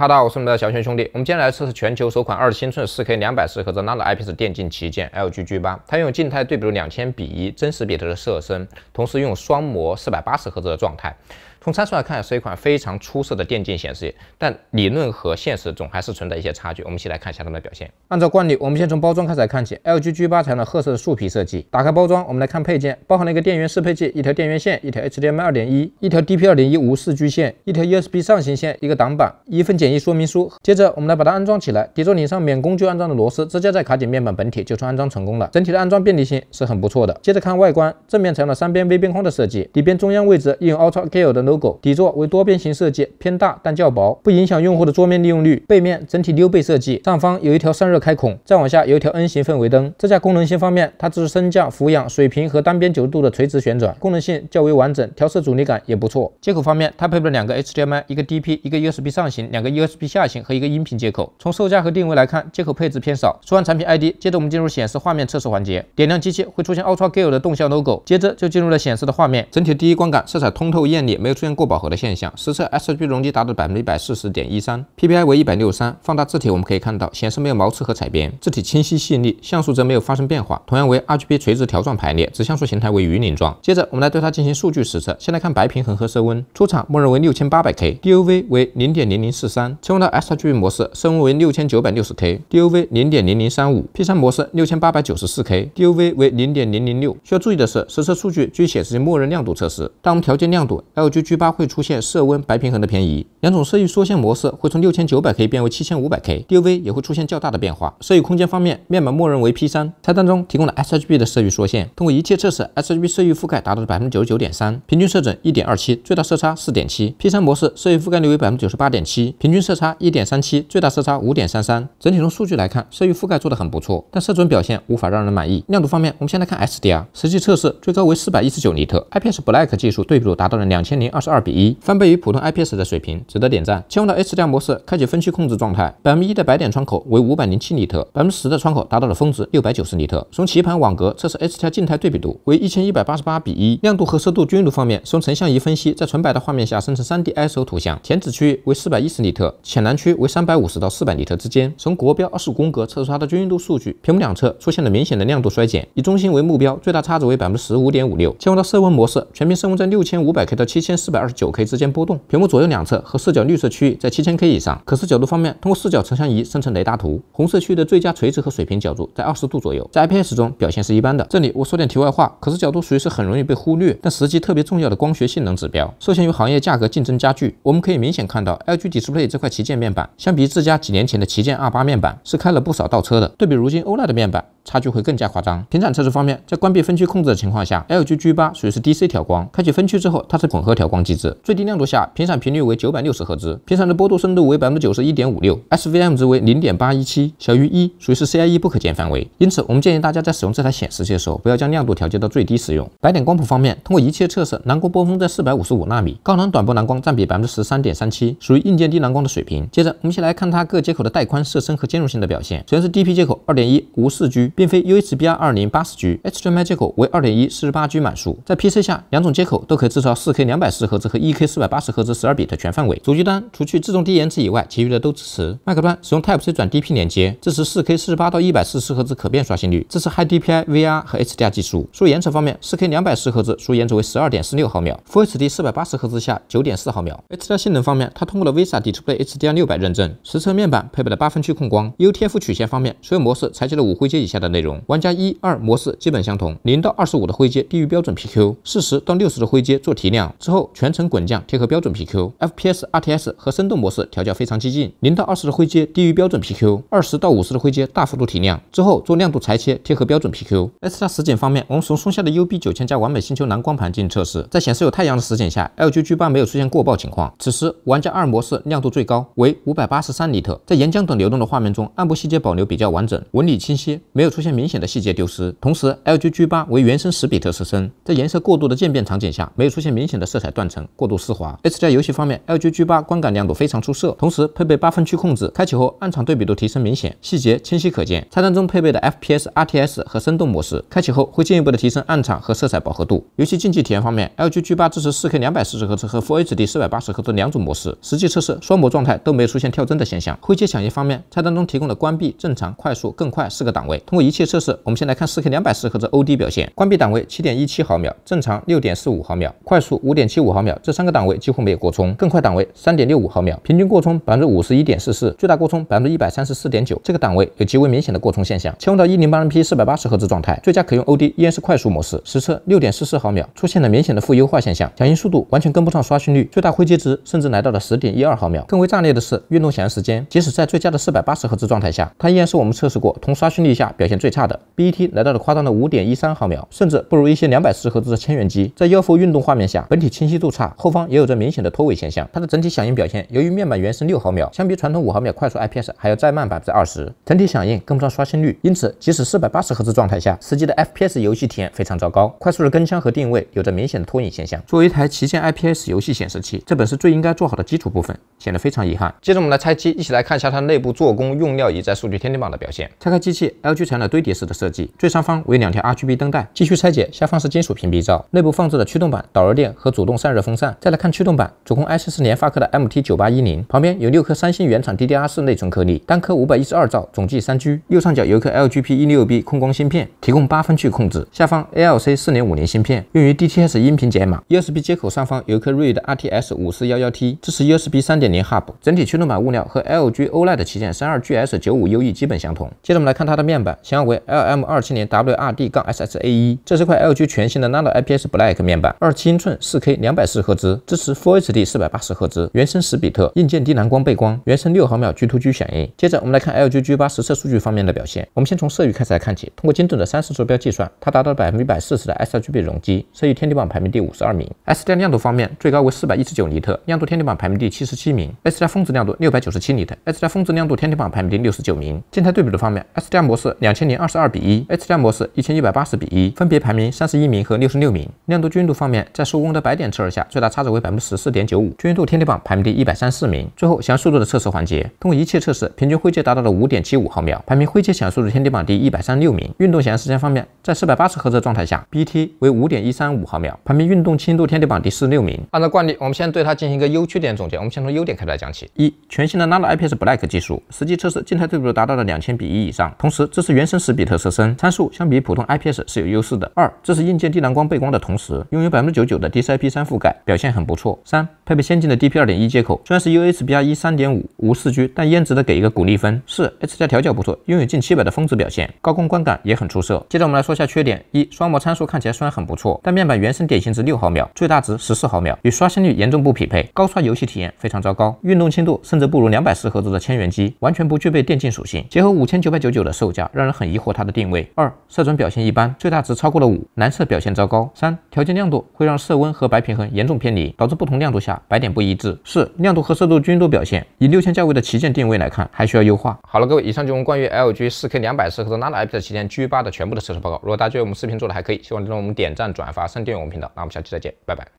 哈喽，我是你们的小轩兄弟。我们今天来测试全球首款二十七寸四 K 两百四十赫兹 Nano IPS 电竞旗舰 LGG 八，它用静态对比度两千比一，真实比特的色深，同时用双模四百八十赫兹的状态。从参数来看，是一款非常出色的电竞显示器，但理论和现实总还是存在一些差距。我们先来看一下它的表现。按照惯例，我们先从包装开始来看起。L G G 八采用了褐色的树皮设计。打开包装，我们来看配件，包含了一个电源适配器、一条电源线、一条 HDMI 2.1、一条 DP 2.1无四 g 线、一条 USB 上行线、一个挡板、一份简易说明书。接着，我们来把它安装起来。底座拧上免工具安装的螺丝，直接在卡紧面板本体，就算安装成功了。整体的安装便利性是很不错的。接着看外观，正面采用了三边微边框的设计，底边中央位置印有 UltraGear 的。logo 底座为多边形设计，偏大但较薄，不影响用户的桌面利用率。背面整体溜背设计，上方有一条散热开孔，再往下有一条 N 型氛围灯。支架功能性方面，它支持升降、俯仰、水平和单边九十度的垂直旋转，功能性较为完整，调色阻力感也不错。接口方面，它配备了两个 HDMI，一个 DP，一个 USB 上行，两个 USB 下行和一个音频接口。从售价和定位来看，接口配置偏少。说完产品 ID，接着我们进入显示画面测试环节。点亮机器会出现 UltraGear 的动效 logo，接着就进入了显示的画面。整体第一观感，色彩通透艳丽，没有。出现过饱和的现象，实测 S G B 容积达到百分之一百四十点一三，P P I 为一百六三。放大字体，我们可以看到显示没有毛刺和彩边，字体清晰细腻，像素则没有发生变化。同样为 R G B 垂直条状排列，指像素形态为鱼鳞状。接着我们来对它进行数据实测，先来看白平衡和色温，出厂默认为六千八百 K，D O V 为零点零零四三。切换到 S G B 模式，色温为六千九百六十 K，D O V 零点零零三五，P 三模式六千八百九十四 K，D O V 为零点零零六。需要注意的是，实测数据均显示默认亮度测试，当我们调节亮度，L G G8 会出现色温白平衡的偏移，两种色域缩线模式会从六千九百 K 变为七千五百 k u v 也会出现较大的变化。色域空间方面，面板默认为 P3，菜单中提供了 sRGB 的色域缩线。通过一切测试，sRGB 色域覆盖达到了百分之九十九点三，平均色准一点二七，最大色差四点七。P3 模式色域覆盖率为百分之九十八点七，平均色差一点三七，最大色差五点三三。整体从数据来看，色域覆盖做得很不错，但色准表现无法让人满意。亮度方面，我们先来看 SDR，实际测试最高为四百一十九尼特，IPS Black 技术对比度达到了两千零二。是二比一，翻倍于普通 IPS 的水平，值得点赞。切换到 H 加模式，开启分区控制状态，百分之一的白点窗口为五百零七尼特，百分之十的窗口达到了峰值六百九十尼特。从棋盘网格测试 H 加静态对比度为一千一百八十八比一。亮度和色度均匀度方面，从成像仪分析，在纯白的画面下生成 3D ISO 图像，浅紫区域为四百一十尼特，浅蓝区为三百五十到四百尼特之间。从国标二十五宫格测出它的均匀度数据，屏幕两侧出现了明显的亮度衰减，以中心为目标，最大差值为百分之十五点五六。切换到色温模式，全屏色温在六千五百 K 到七千四。四百二十九 K 之间波动，屏幕左右两侧和视角绿色区域在七千 K 以上。可视角度方面，通过视角成像仪生成雷达图，红色区域的最佳垂直和水平角度在二十度左右，在 IPS 中表现是一般的。这里我说点题外话，可视角度属于是很容易被忽略，但实际特别重要的光学性能指标。受限于行业价格竞争加剧，我们可以明显看到 LG Display 这块旗舰面板，相比自家几年前的旗舰 R8 面板是开了不少倒车的。对比如今欧莱的面板，差距会更加夸张。停产测试方面，在关闭分区控制的情况下，LG G8 属于是 DC 调光，开启分区之后它是混合调光。机制最低亮度下，频闪频率为九百六十赫兹，频闪的波动深度为百分之九十一点五六，SVM 值为零点八一七，小于一，属于是 CIE 不可见范围。因此，我们建议大家在使用这台显示器的时候，不要将亮度调节到最低使用。白点光谱方面，通过仪器测试，蓝光波峰在四百五十五纳米，高能短波蓝光占比百分之十三点三七，属于硬件低蓝光的水平。接着，我们先来看它各接口的带宽、色深和兼容性的表现。首先是 DP 接口二点一无四 G，并非 u s b r 二零八十 G，HDMI 接口为二点一四十八 G 满速，在 PC 下两种接口都可以制造四 K 两百四。赫兹和 1K 480赫兹，十二比的全范围。主机端除去自动低延迟以外，其余的都支持。麦克端使用 Type C 转 DP 连接，支持 4K 48到1 4十赫兹可变刷新率，支持 Hi DPI VR 和 HDR 技术。输入延迟方面，4K 240赫兹输入延迟为12.46毫秒，Full HD 480赫兹下9.4毫秒。HDR 性能方面，它通过了 VESA Display HDR 600认证。实测面板配备了八分区控光。U T F 曲线方面，所有模式采取了五灰阶以下的内容，玩家一、二模式基本相同，零到二十五的灰阶低于标准 P Q，四十到六十的灰阶做提亮之后。全程滚降贴合标准 PQ，FPS RTS 和生动模式调教非常激进，零到二十的灰阶低于标准 PQ，二十到五十的灰阶大幅度提亮，之后做亮度裁切贴合标准 PQ。S d 实景方面，我们从松下的 UB 九千加完美星球蓝光盘进行测试，在显示有太阳的实景下，LGG 八没有出现过曝情况，此时玩家二模式亮度最高为五百八十三尼特，在岩浆等流动的画面中，暗部细节保留比较完整，纹理清晰，没有出现明显的细节丢失。同时，LGG 八为原生十比特色深，在颜色过度的渐变场景下，没有出现明显的色彩断。断层过度丝滑。H 在游戏方面，LG G 八观感亮度非常出色，同时配备八分区控制，开启后暗场对比度提升明显，细节清晰可见。菜单中配备的 FPS RTS 和生动模式开启后，会进一步的提升暗场和色彩饱和度。游戏竞技体验方面，LG G 八支持 4K 240赫兹和 Full HD 480赫兹两种模式，实际测试双模状态都没有出现跳帧的现象。灰阶响应方面，菜单中提供的关闭、正常、快速、更快四个档位。通过一切测试，我们先来看 4K 240赫兹 OD 表现，关闭档位7.17毫秒，正常6.45毫秒，快速5.75。五毫秒，这三个档位几乎没有过冲。更快档位三点六五毫秒，平均过冲百分之五十一点四四，最大过冲百分之一百三十四点九。这个档位有极为明显的过冲现象。切换到一零八零 P 四百八十赫兹状态，最佳可用 OD 依然是快速模式，实测六点四四毫秒，出现了明显的负优化现象，响应速度完全跟不上刷新率，最大灰阶值甚至来到了十点一二毫秒。更为炸裂的是，运动响应时间，即使在最佳的四百八十赫兹状态下，它依然是我们测试过同刷新率下表现最差的。BET 来到了夸张的五点一三毫秒，甚至不如一些两百十赫兹的千元机。在腰腹运动画面下，本体清晰。度差，后方也有着明显的脱尾现象。它的整体响应表现，由于面板原生六毫秒，相比传统五毫秒快速 IPS 还要再慢百分之二十，整体响应跟不上刷新率，因此即使四百八十赫兹状态下，实际的 FPS 游戏体验非常糟糕。快速的跟枪和定位有着明显的脱影现象。作为一台旗舰 IPS 游戏显示器，这本是最应该做好的基础部分，显得非常遗憾。接着我们来拆机，一起来看一下它内部做工用料以及在数据天天榜的表现。拆开机器，LG 采用了堆叠式的设计，最上方为两条 RGB 灯带。继续拆解，下方是金属屏蔽罩，内部放置了驱动板、导热垫和主动散热。散热风扇，再来看驱动板，主控 I C 是联发科的 M T 九八一零，旁边有六颗三星原厂 D D R 四内存颗粒，单颗五百一十二兆，总计三 G。右上角有一颗 L G P 一六 B 控光芯片，提供八分区控制。下方 A L C 四零五零芯片用于 D T S 音频解码。U S B 接口上方有一颗瑞的 R T S 五四幺幺 T 支持 U S B 三点零 Hub。整体驱动板物料和 L G O l e d 旗舰三二 G S 九五 U E 基本相同。接着我们来看它的面板，型号为 L M 二七零 W R D 杠 S S A 一，这是块 L G 全新的 Nano I P S Black 面板，二七英寸四 K 两百。百十赫兹支持 Full HD 四百八十赫兹原生十比特硬件低蓝光背光原生六毫秒 GTOG 响应。接着我们来看 L G G8 实测数据方面的表现。我们先从色域开始来看起。通过精准的三色坐标计算，它达到了百分之一百四十的 sRGB 容积，色域天地榜排名第五十二名。s 加亮度方面，最高为四百一十九尼特，亮度天地榜排名第七十七名。s 加峰值亮度六百九十七尼特，s 加峰值亮度天地榜排名第六十九名。静态对比的方面，s 加模式两千零二十二比一，s 加模式一千一百八十比一，分别排名三十一名和六十六名。亮度均度方面，在受光的白点测。下最大差值为百分之十四点九五，均匀度天地榜排名第一百三十四名。最后响应速度的测试环节，通过仪器测试，平均灰阶达到了五点七五毫秒，排名灰阶响应速度天地榜第一百三十六名。运动响应时间方面，在四百八十赫兹状态下，BT 为五点一三五毫秒，排名运动轻度天地榜第四十六名。按照惯例，我们先对它进行一个优缺点总结。我们先从优点开始来讲起：一、全新的 Nano IPS Black 技术，实际测试静态对比度达到了两千比一以上，同时支持原生十比特色深参数，相比普通 IPS 是有优势的。二、这是硬件低蓝光背光的同时，拥有百分之九十九的 DCI p 三覆。改，表现很不错。三、配备先进的 DP 二点一接口，虽然是 USB-R 一三点五无四 G，但颜值的给一个鼓励分。四、h 加调教不错，拥有近七百的峰值表现，高光观感也很出色。接着我们来说一下缺点：一双模参数看起来虽然很不错，但面板原生典型值六毫秒，最大值十四毫秒，与刷新率严重不匹配，高刷游戏体验非常糟糕。运动轻度甚至不如两百四兹的千元机，完全不具备电竞属性。结合五千九百九十九的售价，让人很疑惑它的定位。二、色准表现一般，最大值超过了五，蓝色表现糟糕。三、调节亮度会让色温和白平衡。严重偏离，导致不同亮度下白点不一致。四亮度和色度均度表现，以六千价位的旗舰定位来看，还需要优化。好了，各位，以上就是关于 LG 四 K 两百四十 Nano IPS 旗舰 G 八的全部的测试报告。如果大家觉得我们视频做的还可以，希望能我们点赞、转发、上订阅我们频道。那我们下期再见，拜拜。